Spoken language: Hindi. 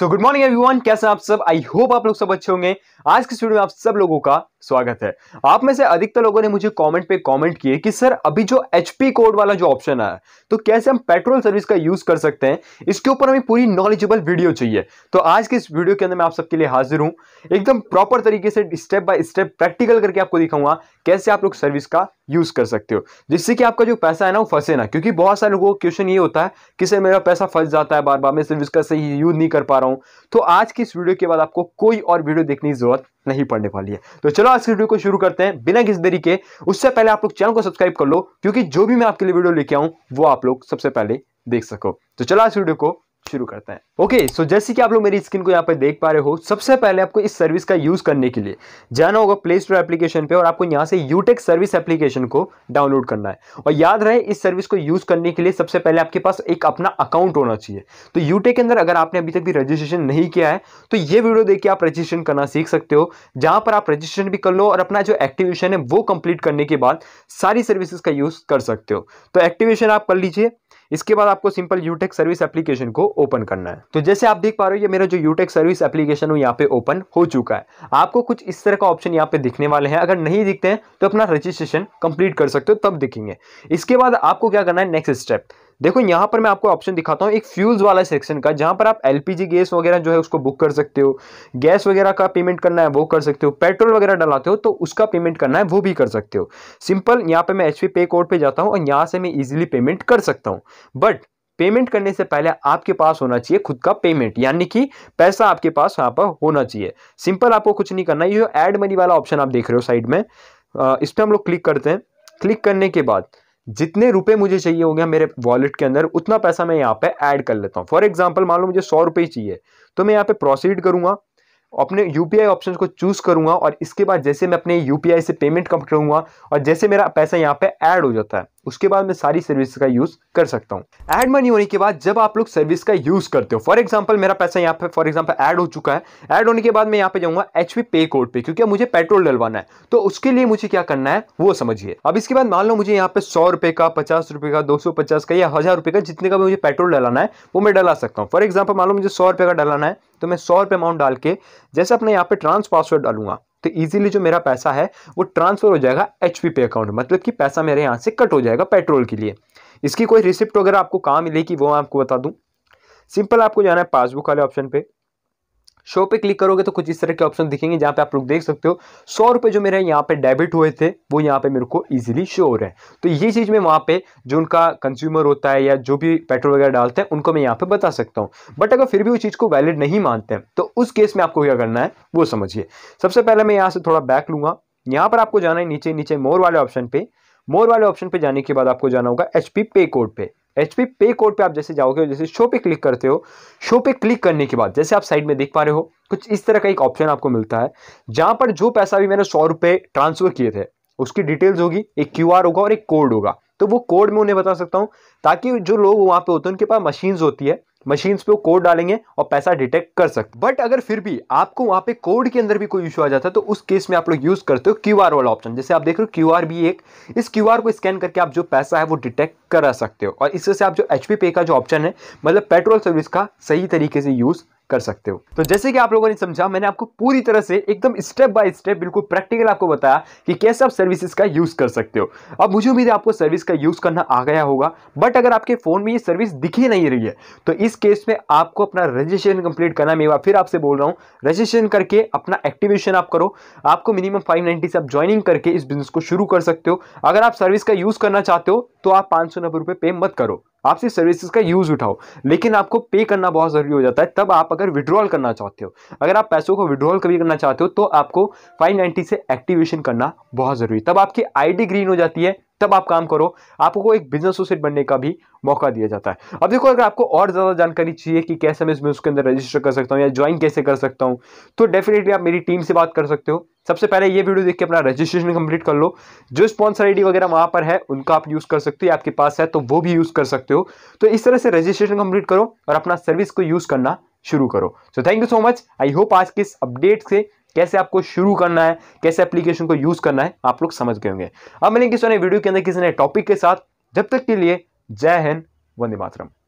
सो गुड मॉर्निंग एवरीवन कैसे आप सब आई होप आप लोग सब अच्छे होंगे आज के स्टूडियो में आप सब लोगों का स्वागत है आप में से अधिकतर लोगों ने मुझे कमेंट पे कमेंट किए कि सर अभी जो एचपी कोड वाला जो ऑप्शन आया तो कैसे हम पेट्रोल सर्विस का यूज कर सकते हैं इसके ऊपर हमें पूरी नॉलेजेबल वीडियो चाहिए तो आज के इस वीडियो के अंदर मैं आप सबके लिए हाजिर हूँ एकदम प्रॉपर तरीके से स्टेप बाय स्टेप प्रैक्टिकल करके आपको दिखाऊंगा कैसे आप लोग सर्विस का यूज़ कर सकते हो जिससे कि आपका जो पैसा है ना वो फंसे ना क्योंकि बहुत सारे लोगों को क्वेश्चन ये होता है कि सर मेरा पैसा फंस जाता है बार बार मैं सिर्फ इसका सही यूज़ नहीं कर पा रहा हूँ तो आज की इस वीडियो के बाद आपको कोई और वीडियो देखने की जरूरत नहीं पड़ने वाली है तो चलो आज की वीडियो को शुरू करते हैं बिना किसी तरीके उससे पहले आप लोग चैनल को सब्सक्राइब कर लो क्योंकि जो भी मैं आपके लिए वीडियो लेके आऊँ वो आप लोग सबसे पहले देख सको तो चलो आज वीडियो को शुरू करते हैं ओके okay, सो so जैसे कि आप लोग मेरी स्क्रीन को यहाँ पर देख पा रहे हो सबसे पहले आपको इस सर्विस का यूज़ करने के लिए जाना होगा प्ले स्टोर एप्लीकेशन पे और आपको यहाँ से यूटेक सर्विस एप्लीकेशन को डाउनलोड करना है और याद रहे इस सर्विस को यूज़ करने के लिए सबसे पहले आपके पास एक अपना अकाउंट होना चाहिए तो यूटेक के अंदर अगर आपने अभी तक भी रजिस्ट्रेशन नहीं किया है तो ये वीडियो देख के आप रजिस्ट्रेशन करना सीख सकते हो जहां पर आप रजिस्ट्रेशन भी कर लो और अपना जो एक्टिवेशन है वो कंप्लीट करने के बाद सारी सर्विसेज का यूज़ कर सकते हो तो एक्टिवेशन आप कर लीजिए इसके बाद आपको simple Utech e service application को ओपन करना है तो जैसे आप देख पा रहे हो ये मेरा जो यूटेक e सर्विस एप्लीकेशन यहाँ पे ओपन हो चुका है आपको कुछ इस तरह का ऑप्शन यहाँ पे दिखने वाले हैं अगर नहीं दिखते हैं तो अपना रजिस्ट्रेशन कंप्लीट कर सकते हो तब दिखेंगे इसके बाद आपको क्या करना है नेक्स्ट स्टेप देखो यहाँ पर मैं आपको ऑप्शन दिखाता हूँ एक फ्यूल्स वाला सेक्शन का जहाँ पर आप एलपीजी गैस वगैरह जो है उसको बुक कर सकते हो गैस वगैरह का पेमेंट करना है वो कर सकते हो पेट्रोल वगैरह डलाते हो तो उसका पेमेंट करना है वो भी कर सकते हो सिंपल यहाँ पर मैं एच पे कोड पर जाता हूँ और यहाँ से मैं ईजिली पेमेंट कर सकता हूँ बट पेमेंट करने से पहले आपके पास होना चाहिए खुद का पेमेंट यानी कि पैसा आपके पास यहाँ पर होना चाहिए सिंपल आपको कुछ नहीं करना ये एड मनी वाला ऑप्शन आप देख रहे हो साइड में इस पर हम लोग क्लिक करते हैं क्लिक करने के बाद जितने रुपए मुझे चाहिए होंगे मेरे वॉलेट के अंदर उतना पैसा मैं यहाँ पे ऐड कर लेता हूँ फॉर एग्जाम्पल मान लो मुझे सौ ही चाहिए तो मैं यहाँ पे प्रोसीड करूंगा अपने यूपीआई ऑप्शन को चूज़ करूंगा और इसके बाद जैसे मैं अपने यूपीआई से पेमेंट कम करूँगा और जैसे मेरा पैसा यहाँ पे ऐड हो जाता है उसके बाद मैं सारी सर्विस का यूज़ कर सकता हूँ एड मनी होने के बाद जब आप लोग सर्विस का यूज़ करते हो फॉर एग्जाम्पल मेरा पैसा यहाँ पे फॉर एग्जाम्पल ऐड हो चुका है ऐड होने के बाद मैं यहाँ पे जाऊंगा एच पे कोड पे क्योंकि मुझे पेट्रोल डलवाना है तो उसके लिए मुझे क्या करना है वो समझिए अब इसके बाद मान लो मुझे यहाँ पे सौ रुपए का पचास रुपए का दो सौ पचास का या हज़ार रुपये का जितने का मुझे पेट्रोल डलाना है वो मैं डला सकता हूँ फॉर एग्जाम्पल मान लो मुझे सौ रुपए का डलाना है तो मैं सौ रुपए अमाउंट डाल के जैसे अपने यहाँ पे ट्रांस पासवर्ड डालूंगा तो ईजिली जो मेरा पैसा है वो ट्रांसफ़र हो जाएगा एच पे अकाउंट मतलब कि पैसा मेरे यहाँ से कट हो जाएगा पेट्रोल के लिए इसकी कोई रिसिप्ट वगैरह आपको कहाँ मिलेगी वो मैं आपको बता दूँ सिंपल आपको जाना है पासबुक वाले ऑप्शन पर शो पे क्लिक करोगे तो कुछ इस तरह के ऑप्शन दिखेंगे जहाँ पे आप लोग देख सकते हो सौ रुपये जो मेरे यहाँ पे डेबिट हुए थे वो यहाँ पे मेरे को ईजिली शो हो रहे हैं तो ये चीज़ में वहाँ पे जो उनका कंज्यूमर होता है या जो भी पेट्रोल वगैरह डालते हैं उनको मैं यहाँ पे बता सकता हूँ बट अगर फिर भी उस चीज़ को वैलिड नहीं मानते हैं तो उस केस में आपको क्या करना है वो समझिए सबसे पहले मैं यहाँ से थोड़ा बैक लूँगा यहाँ पर आपको जाना है नीचे नीचे मोर वाले ऑप्शन पे मोर वाले ऑप्शन पे जाने के बाद आपको जाना होगा एच पे कोड पे एच पी पे कोड पे आप जैसे जाओगे जैसे शो पे क्लिक करते हो शो पे क्लिक करने के बाद जैसे आप साइड में देख पा रहे हो कुछ इस तरह का एक ऑप्शन आपको मिलता है जहां पर जो पैसा भी मैंने सौ रुपए ट्रांसफ़र किए थे उसकी डिटेल्स होगी एक क्यू होगा और एक कोड होगा तो वो कोड में उन्हें बता सकता हूँ ताकि जो लोग वहां पे होते हैं उनके पास मशीन होती है मशीन्स पे वो कोड डालेंगे और पैसा डिटेक्ट कर सकते बट अगर फिर भी आपको वहाँ पे कोड के अंदर भी कोई इशू आ जाता है तो उस केस में आप लोग यूज़ करते हो क्यू वाला ऑप्शन जैसे आप देख रहे हो क्यू भी एक इस क्यू को स्कैन करके आप जो पैसा है वो डिटेक्ट करा सकते हो और इससे आप जो एच पे का जो ऑप्शन है मतलब पेट्रोल सर्विस का सही तरीके से यूज़ कर सकते हो तो जैसे कि आप लोगों ने समझा मैंने आपको पूरी तरह से एकदम स्टेप बाय स्टेप बिल्कुल प्रैक्टिकल आपको बताया कि कैसे आप सर्विसेज का यूज़ कर सकते हो अब मुझे उम्मीद है आपको सर्विस का यूज़ करना आ गया होगा बट अगर आपके फ़ोन में ये सर्विस दिखी नहीं रही है तो इस केस में आपको अपना रजिस्ट्रेशन कंप्लीट करना मैं फिर आपसे बोल रहा हूँ रजिस्ट्रेशन करके अपना एक्टिवेशन आप करो आपको मिनिमम फाइव से आप ज्वाइनिंग करके इस बिजनेस को शुरू कर सकते हो अगर आप सर्विस का यूज़ करना चाहते हो तो आप पाँच सौ नब्बे रुपये पे मत करो आप सिर्फ सर्विसेज का यूज़ उठाओ लेकिन आपको पे करना बहुत ज़रूरी हो जाता है तब आप अगर विड्रॉल करना चाहते हो अगर आप पैसों को विड्रॉल कभी करना चाहते हो तो आपको 590 से एक्टिवेशन करना बहुत ज़रूरी तब आपकी आईडी ग्रीन हो जाती है तब आप काम करो आपको एक बिजनेस एसोसिएट बनने का भी मौका दिया जाता है अब देखो अगर आपको और ज़्यादा जानकारी चाहिए कि कैसे मैं इसमें उसके अंदर रजिस्टर कर सकता हूँ या ज्वाइन कैसे कर सकता हूँ तो डेफिनेटली आप मेरी टीम से बात कर सकते हो सबसे पहले ये वीडियो देख के अपना रजिस्ट्रेशन कंप्लीट कर लो जो स्पॉन्सर आईडी वगैरह वहाँ पर है उनका आप यूज़ कर सकते हो आपके पास है तो वो भी यूज़ कर सकते हो तो इस तरह से रजिस्ट्रेशन कंप्लीट करो और अपना सर्विस को यूज़ करना शुरू करो so thank you so much I hope आज के इस अपडेट से कैसे आपको शुरू करना है कैसे एप्लीकेशन को यूज़ करना है आप लोग समझ गए होंगे अब मिलेंगे किसी नए वीडियो के अंदर किसी नए टॉपिक के साथ जब तक के लिए जय हिंद वंदे मातरम